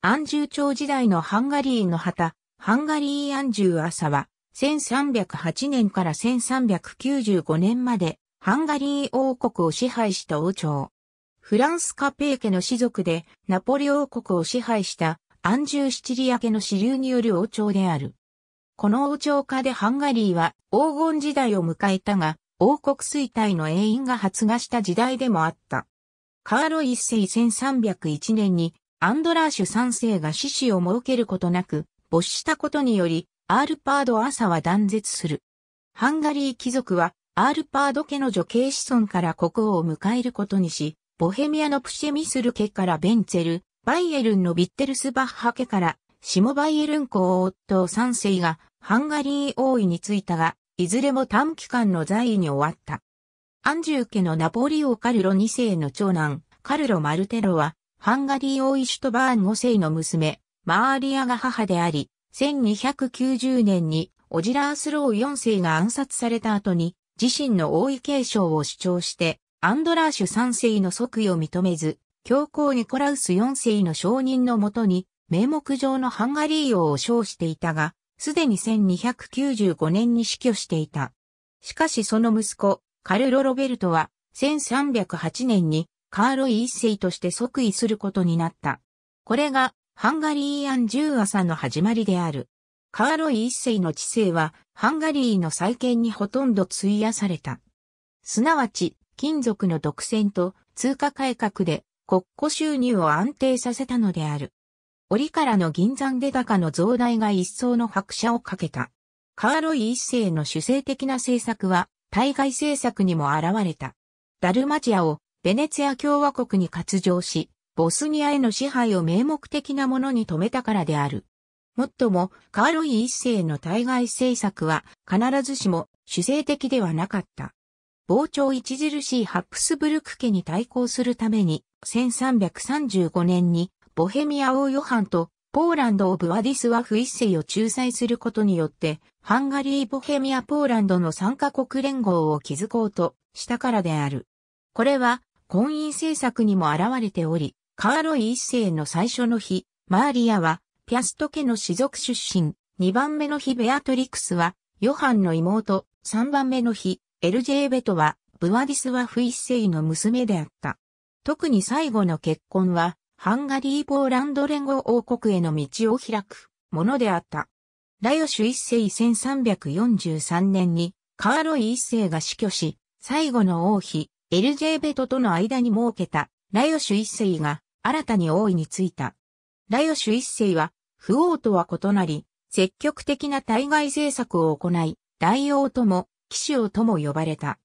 安住朝時代のハンガリーの旗、ハンガリー安住朝は、1308年から1395年まで、ハンガリー王国を支配した王朝。フランスカペー家の氏族で、ナポリ王国を支配した安住シチリア家の支流による王朝である。この王朝下でハンガリーは黄金時代を迎えたが、王国衰退の永遠が発芽した時代でもあった。カーロ一世1301年にアンドラーシュ三世が獅子を設けることなく、没したことにより、アールパード朝は断絶する。ハンガリー貴族は、アールパード家の女系子孫から国王を迎えることにし、ボヘミアのプシェミスル家からベンツェル、バイエルンのビッテルスバッハ家から、シモバイエルン公夫三世が、ハンガリー王位についたが、いずれも短期間の在位に終わった。アンジュー家のナポリオ・カルロ2世の長男、カルロ・マルテロは、ハンガリー王位シュトバーン5世の娘、マーリアが母であり、1290年にオジラースロー4世が暗殺された後に、自身の王位継承を主張して、アンドラーシュ3世の即位を認めず、教皇ニコラウス4世の承認のもとに、名目上のハンガリー王を称していたが、すでに1295年に死去していた。しかしその息子、カルロ・ロベルトは、1308年にカーロイ一世として即位することになった。これがハンガリーアン10朝の始まりである。カーロイ一世の治世はハンガリーの再建にほとんど費やされた。すなわち、金属の独占と通貨改革で国庫収入を安定させたのである。折からの銀山出高の増大が一層の拍車をかけた。カーロイ一世の主政的な政策は対外政策にも現れた。ダルマチアをベネツィア共和国に割譲し、ボスニアへの支配を名目的なものに止めたからである。もっとも、カーロイ一世の対外政策は必ずしも主制的ではなかった。傍聴著しいハプスブルク家に対抗するために、1335年にボヘミア王ヨハンとポーランド・オブ・ワディスワフ一世を仲裁することによって、ハンガリー・ボヘミア・ポーランドの三カ国連合を築こうとしたからである。これは婚姻政策にも現れており、カーロイ一世の最初の日、マーリアは、ピャスト家の氏族出身、2番目の日ベアトリクスは、ヨハンの妹、3番目の日、エルジェーベトは、ブワディスワフ一世の娘であった。特に最後の結婚は、ハンガリー・ポーランド連合王国への道を開くものであった。ラヨシュ一世1343年にカーロイ一世が死去し、最後の王妃、エルジェーベトとの間に設けたラヨシュ一世が新たに王位についた。ラヨシュ一世は、不王とは異なり、積極的な対外政策を行い、大王とも、騎士王とも呼ばれた。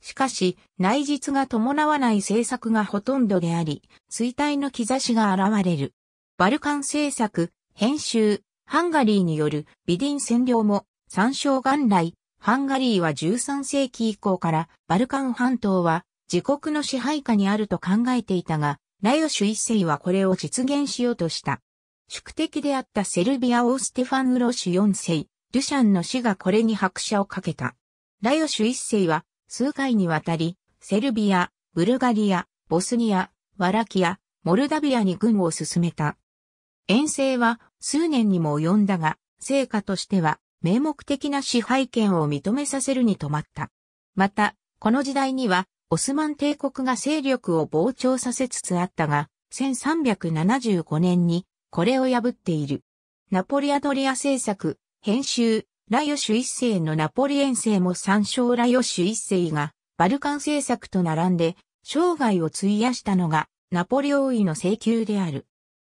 しかし、内実が伴わない政策がほとんどであり、衰退の兆しが現れる。バルカン政策、編集、ハンガリーによるビディン占領も、参照元来、ハンガリーは13世紀以降からバルカン半島は自国の支配下にあると考えていたが、ラヨシュ一世はこれを実現しようとした。宿敵であったセルビア王ステファン・ウロシュ四世、ルシャンの死がこれに拍車をかけた。ラヨシュ一世は数回にわたり、セルビア、ブルガリア、ボスニア、ワラキア、モルダビアに軍を進めた。遠征は数年にも及んだが、成果としては名目的な支配権を認めさせるに止まった。また、この時代には、オスマン帝国が勢力を膨張させつつあったが、1375年にこれを破っている。ナポリアドリア政策、編集、ラヨシュ一世のナポリエセイも参照ラヨシュ一世がバルカン政策と並んで生涯を費やしたのがナポリ王位の請求である。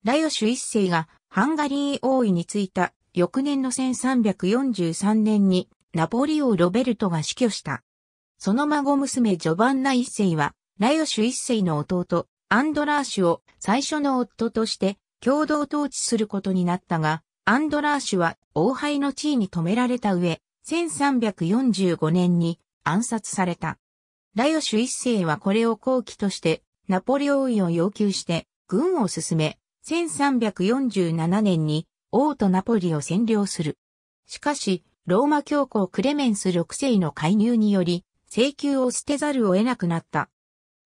ラヨシュ一世がハンガリー王位についた翌年の1343年にナポリオ・ロベルトが死去した。その孫娘ジョバンナ一世は、ラヨシュ一世の弟、アンドラーシュを最初の夫として共同統治することになったが、アンドラーシュは王輩の地位に止められた上、1345年に暗殺された。ラヨシュ一世はこれを後期としてナポリオ位を要求して軍を進め、1347年に王都ナポリを占領する。しかし、ローマ教皇クレメンス6世の介入により、請求を捨てざるを得なくなった。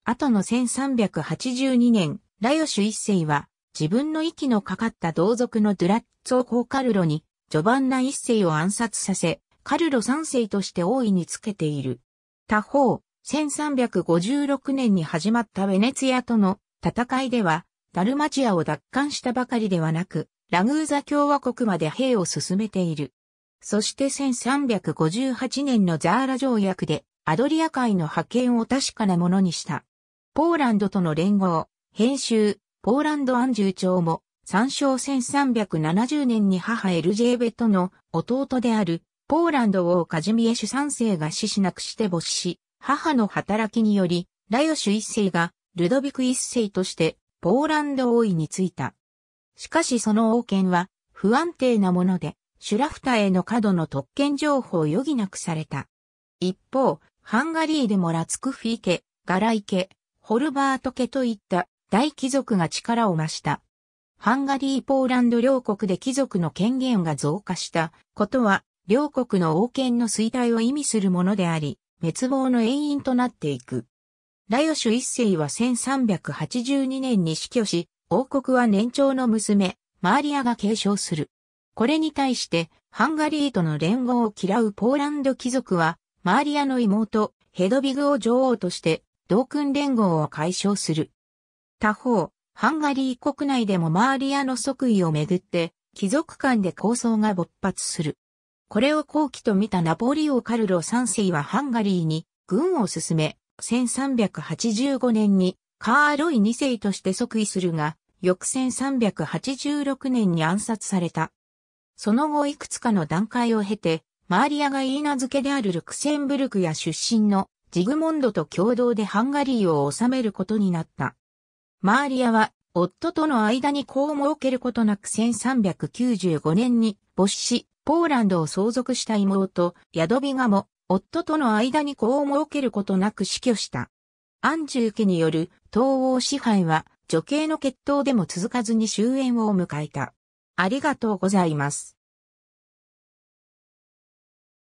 後の1382年、ラヨシュ1世は、自分の息のかかった同族のドゥラッツォ公カルロに、ジョバンナ1世を暗殺させ、カルロ3世として王位につけている。他方、1356年に始まったベネツィアとの戦いでは、ダルマチアを奪還したばかりではなく、ラグーザ共和国まで兵を進めている。そして1358年のザーラ条約でアドリア海の覇権を確かなものにした。ポーランドとの連合、編集、ポーランド安住長も、参照1370年に母エルジェーベットの弟である、ポーランド王カジミエシュ三世が死しなくして没し、母の働きにより、ラヨシュ一世がルドビク一世として、ポーランド王位についた。しかしその王権は不安定なもので、シュラフタへの過度の特権情報を余儀なくされた。一方、ハンガリーでもラツクフィ家、ガライ家、ホルバート家といった大貴族が力を増した。ハンガリー・ポーランド両国で貴族の権限が増加したことは、両国の王権の衰退を意味するものであり、滅亡の遠因となっていく。ラヨシュ一世は1382年に死去し、王国は年長の娘、マーリアが継承する。これに対して、ハンガリーとの連合を嫌うポーランド貴族は、マーリアの妹、ヘドビグを女王として、同君連合を解消する。他方、ハンガリー国内でもマーリアの即位をめぐって、貴族間で抗争が勃発する。これを後期と見たナポリオ・カルロ3世はハンガリーに軍を進め、1385年にカーロイ2世として即位するが、翌1386年に暗殺された。その後いくつかの段階を経て、マーリアがイー名付けであるルクセンブルクや出身のジグモンドと共同でハンガリーを治めることになった。マーリアは夫との間に子を設けることなく1395年に没し、ポーランドを相続した妹、ヤドビガも、夫との間に子を設けることなく死去した。アンジュー家による東欧支配は女系の血統でも続かずに終焉を迎えた。ありがとうございます。